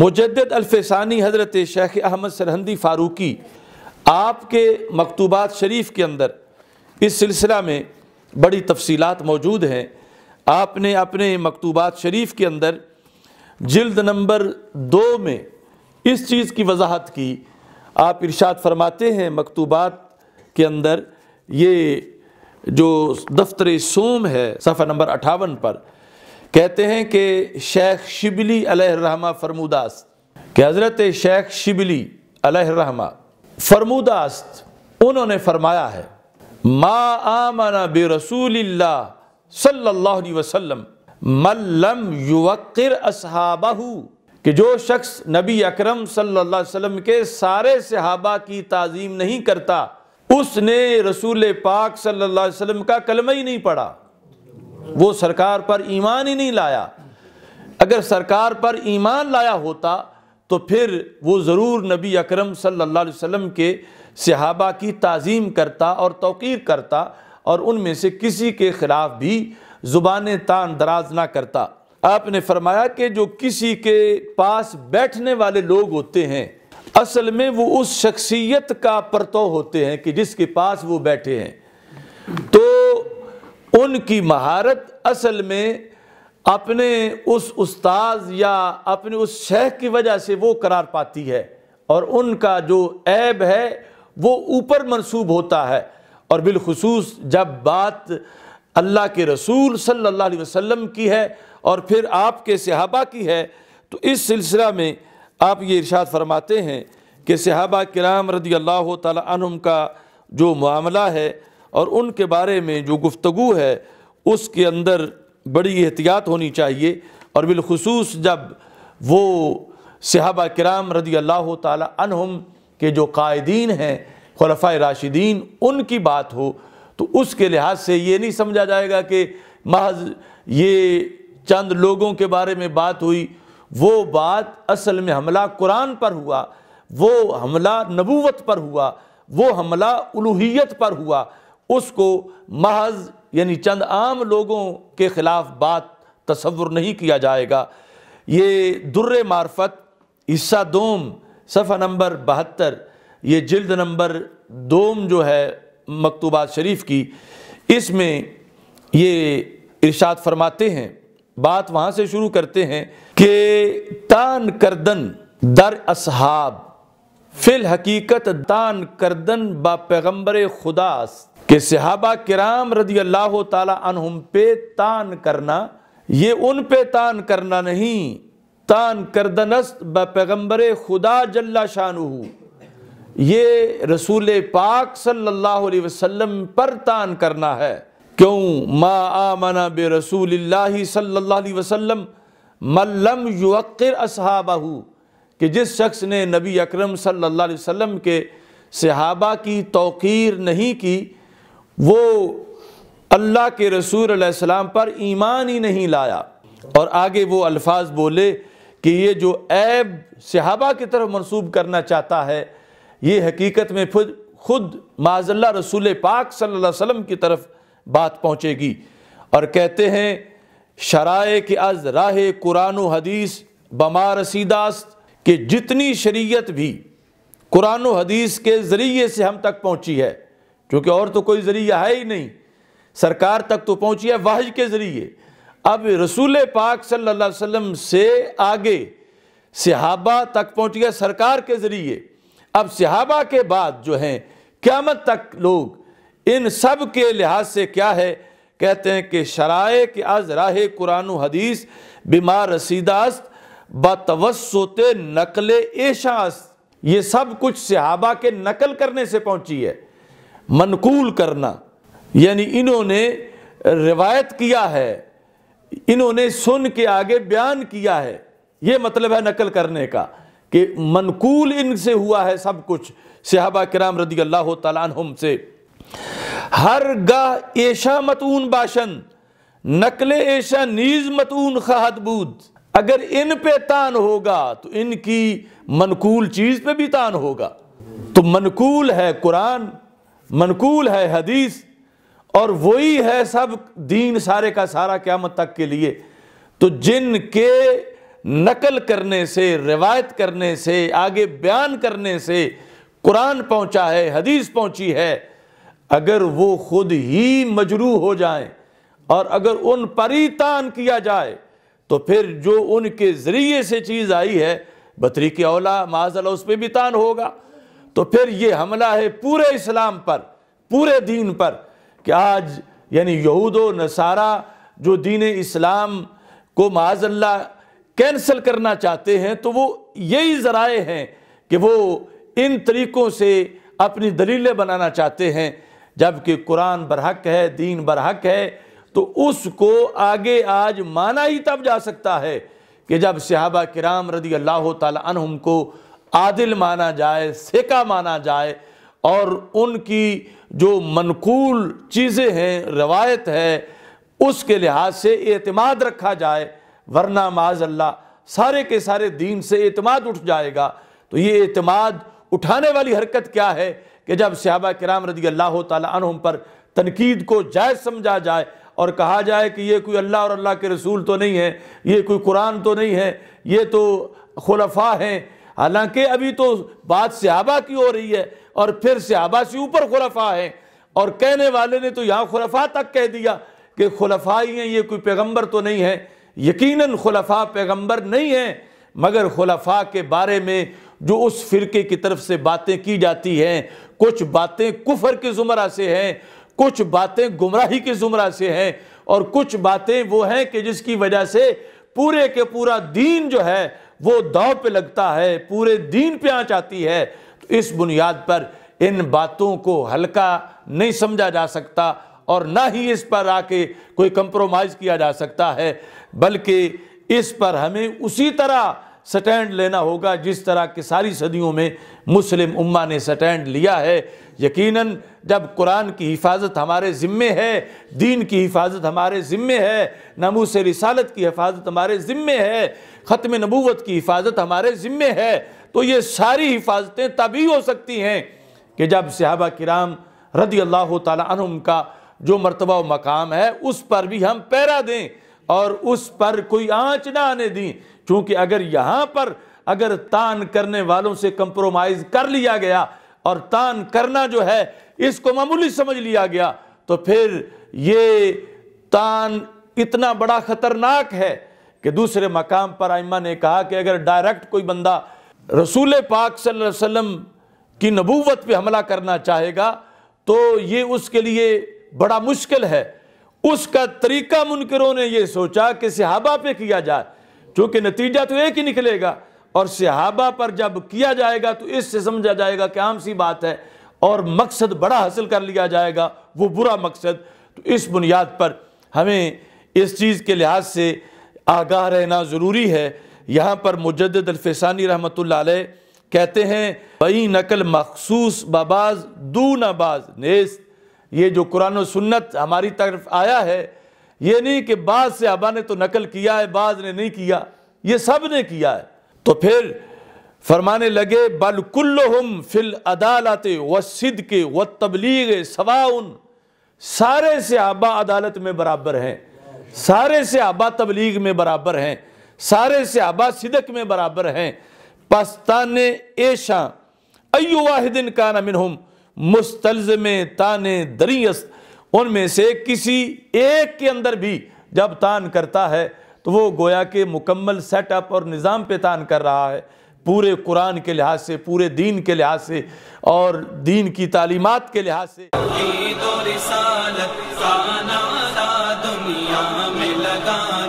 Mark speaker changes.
Speaker 1: मुजद अल्फानी हज़रत शेख अहमद सरहंदी फ़ारूकी आपके मकतूबात शरीफ के अंदर इस सिलसिला में बड़ी तफसीत मौजूद हैं आपने अपने मकतूबात शरीफ के अंदर जल्द नंबर दो में इस चीज़ की वजाहत की आप इर्शाद फरमाते हैं मकतूबात के अंदर ये जो दफ्तर सोम है सफ़ा नंबर अठावन पर कहते हैं कि शेख शिबली अलहमा फरमूदास्त कि हज़रत शेख शिबली अलहमा फरमूदास्त उन्होंने फरमाया है मा आमना बे रसूल सल्लल्लाहु अलैहि मल्लम युवकर असहाबाहू कि जो शख्स नबी अकरम सल्लल्लाहु अलैहि वसल्लम के सारे सहाबा की ताज़ीम नहीं करता उसने रसूल पाक सल्लल्लाहु अलैहि वसल्लम का कलमा ही नहीं पढ़ा वो सरकार पर ईमान ही नहीं लाया अगर सरकार पर ईमान लाया होता तो फिर वो ज़रूर नबी अकरम सल्लल्लाहु अलैहि वसल्लम के सहाबा की ताज़ीम करता और तौकीर करता और उनमें से किसी के ख़िलाफ़ भी ज़ुबान तान दराज ना करता आपने फरमाया कि जो किसी के पास बैठने वाले लोग होते हैं असल में वो उस शख्सियत का परतो होते हैं कि जिसके पास वो बैठे हैं तो उनकी महारत असल में अपने उस उस्ताद या अपने उस शह की वजह से वो करार पाती है और उनका जो ऐब है वो ऊपर मंसूब होता है और बिलखसूस जब बात अल्लाह के रसूल सल्लल्लाहु अलैहि वसल्लम की है और फिर आपके सहाबा की है तो इस सिलसिला में आप ये इरशाद फरमाते हैं कि सहाबा कराम रदी अल्लाह तुम का जो मामला है और उनके बारे में जो गुफ्तु है उसके अंदर बड़ी एहतियात होनी चाहिए और बिलखसूस जब वो सिहबा कराम रदी अल्लाह तहम के जो कायदीन हैं खलफ़ा राशिदीन उनकी बात हो तो उसके लिहाज से ये नहीं समझा जाएगा कि महज ये चंद लोगों के बारे में बात हुई वो बात असल में हमला कुरान पर हुआ वो हमला नबूवत पर हुआ वो हमला उलूहियत पर हुआ उसको महज यानी चंद आम लोगों के ख़िलाफ़ बात तस्वुर नहीं किया जाएगा ये दुर्र मार्फत हिस्सा दोम सफ़ा नंबर बहत्तर ये जल्द नंबर दोम जो है मकतूबा शरीफ की इसमें ये इरशाद फरमाते हैं बात वहाँ से शुरू करते हैं कि तान करदन दर असहाब फिल हकीकत तान करदन बा पैगम्बर खुदास्त कि सहाबा किराम रदी अल्लाह तुम पे तान करना ये उन पे तान करना नहीं तान करदनस्त ब पैगम्बर खुदा जल्ला शाहू ये रसूल पाक सल्लल्लाहु अलैहि वसल्लम पर तान करना है क्यों मा आमना बे रसूल सल्लल्लाहु अलैहि वसल्लम मल्लम युक्र असहाबाहू कि जिस शख्स ने नबी अकरम सल्लल्लाहु अलैहि वसल्लम के सहाबा की तोक़ीर नहीं की वो अल्लाह के रसूल सलाम पर ईमान ही नहीं लाया और आगे वो अल्फाज बोले कि ये जो ऐब सहाबा की तरफ मनसूब करना चाहता है ये हकीकत में खुद खुद माजल्ला रसूल पाक सल्लल्लाहु अलैहि वसल्लम की तरफ बात पहुँचेगी और कहते हैं शराय के अज राह कुरान हदीस बमा रसीदास के जितनी शरीयत भी कुरान हदीस के ज़रिए से हम तक पहुँची है क्योंकि और तो कोई ज़रिया है ही नहीं सरकार तक तो पहुँची है वाहज के ज़रिए अब रसूल पाक सल्लल्लाहु अलैहि वसल्लम से आगे सिहाबा तक पहुँच गया सरकार के ज़रिए अब सिहाबा के बाद जो हैं क़्यामत तक लोग इन सब के लिहाज से क्या है कहते हैं कि शराय के आज राह कुरान हदीस बीमार रसीदास्त बतवसोते नकल एशास्त ये सब कुछ सिहाबा के नकल करने से पहुंची है मनकूल करना यानी इन्होंने रिवायत किया है इन्होंने सुन के आगे बयान किया है ये मतलब है नकल करने का कि मनकूल इनसे हुआ है सब कुछ सिहाबा कराम रदी अल्लाह तुम से हर गाह ऐशा मतून बाशन नकल ऐशा नीज मतून खहदबूद अगर इन पे तान होगा तो इनकी मनकूल चीज़ पे भी तान होगा तो मनकूल है कुरान मनकूल है हदीस और वही है सब दीन सारे का सारा क्यामत तक के लिए तो जिन के नकल करने से रिवायत करने से आगे बयान करने से कुरान पहुंचा है हदीस पहुंची है अगर वो खुद ही मजरू हो जाएं और अगर उन पर ही तान किया जाए तो फिर जो उनके ज़रिए से चीज़ आई है बतरी के औला माजला उस पर भी तान होगा तो फिर ये हमला है पूरे इस्लाम पर पूरे दीन पर कि आज यानी यहूद नसारा जो दीन इस्लाम को माजल्ला कैंसिल करना चाहते हैं तो वो यही ज़राए हैं कि वो इन तरीक़ों से अपनी दलीलें बनाना चाहते हैं जबकि कुरान बरहक है दीन बरहक है तो उसको आगे आज माना ही तब जा सकता है कि जब सिहाबा किराम रदी अल्लाह तुम को आदिल माना जाए सेका माना जाए और उनकी जो मनकूल चीज़ें हैं रवायत है उसके लिहाज से एतमाद रखा जाए वरना माजल्ला सारे के सारे दीन से एतमाद उठ जाएगा तो ये एतमाद उठाने वाली हरकत क्या है कि जब सहाबा कराम रदी अल्लाह तुम पर तनकीद को जायज़ समझा जाए और कहा जाए कि ये कोई अल्लाह और अल्लाह के रसूल तो नहीं है ये कोई कुरान तो नहीं है ये तो खलफ़ा हैं हालांकि अभी तो बात सहाबा की हो रही है और फिर सहाबा से ऊपर खुलफा है और कहने वाले ने तो यहाँ खुलफा तक कह दिया कि खुलफा ही हैं ये कोई पैगम्बर तो नहीं है यकीनन खुलफा पैगम्बर नहीं है मगर खुलफा के बारे में जो उस फ़िरके की तरफ से बातें की जाती हैं कुछ बातें कुफर के ज़ुमरा से हैं कुछ बातें गुमराही के ज़ुमरा से हैं और कुछ बातें वो हैं कि जिसकी वजह से पूरे के पूरा दीन जो है वो दाव पे लगता है पूरे दीन पे आँच आती है तो इस बुनियाद पर इन बातों को हल्का नहीं समझा जा सकता और ना ही इस पर आके कोई कंप्रोमाइज़ किया जा सकता है बल्कि इस पर हमें उसी तरह स्टैंड लेना होगा जिस तरह की सारी सदियों में मुस्लिम उम्मा ने स्टैंड लिया है यकीनन जब कुरान की हिफाजत हमारे ज़िम्मे है दीन की हिफाजत हमारे ज़िम्मे है से रिसालत की हिफाजत हमारे ज़िम्मे है ख़त्म नबूवत की हिफाजत हमारे ज़िम्मे है तो ये सारी हिफाजतें तभी हो सकती हैं कि जब सहाबा किराम रदी अल्लाह तुम का जो मरतबा मकाम है उस पर भी हम पैरा दें और उस पर कोई आंच ना आने दी क्योंकि अगर यहाँ पर अगर तान करने वालों से कंप्रोमाइज़ कर लिया गया और तान करना जो है इसको मामूली समझ लिया गया तो फिर ये तान इतना बड़ा ख़तरनाक है कि दूसरे मकाम पर आइमा ने कहा कि अगर डायरेक्ट कोई बंदा रसूल पाक सल्लल्लाहु अलैहि वसल्लम की नबूवत पे हमला करना चाहेगा तो ये उसके लिए बड़ा मुश्किल है उसका तरीका मुनकरों ने यह सोचा कि सिहाबा पे किया जाए क्योंकि नतीजा तो एक ही निकलेगा और सिहाबा पर जब किया जाएगा तो इससे समझा जाएगा कि आम सी बात है और मकसद बड़ा हासिल कर लिया जाएगा वो बुरा मकसद तो इस बुनियाद पर हमें इस चीज़ के लिहाज से आगाह रहना ज़रूरी है यहाँ पर मुजद अलफसानी रहमत कहते हैं बई नकल मखसूस बाबाज दू नबाज नेस्त ये जो कुरान सुन्नत हमारी तरफ आया है ये नहीं कि बाद से आबा ने तो नकल किया है बाद ने नहीं किया ये सब ने किया है तो फिर फरमाने लगे हम फिल अदालत व सिद के व तबलीग सवाउन सारे से आबा अदालत में बराबर हैं सारे से आबा तबलीग में बराबर हैं सारे से आबा सिदक में बराबर हैं पस्तान एशा अयु वाहिदिन का नमिन मुस्तलजम तान दरियस उनमें से किसी एक के अंदर भी जब तान करता है तो वो गोया के मुकम्मल सेटअप और निज़ाम पे तान कर रहा है पूरे कुरान के लिहाज से पूरे दीन के लिहाज से और दीन की तालीमत के लिहाज से दुनिया में लगा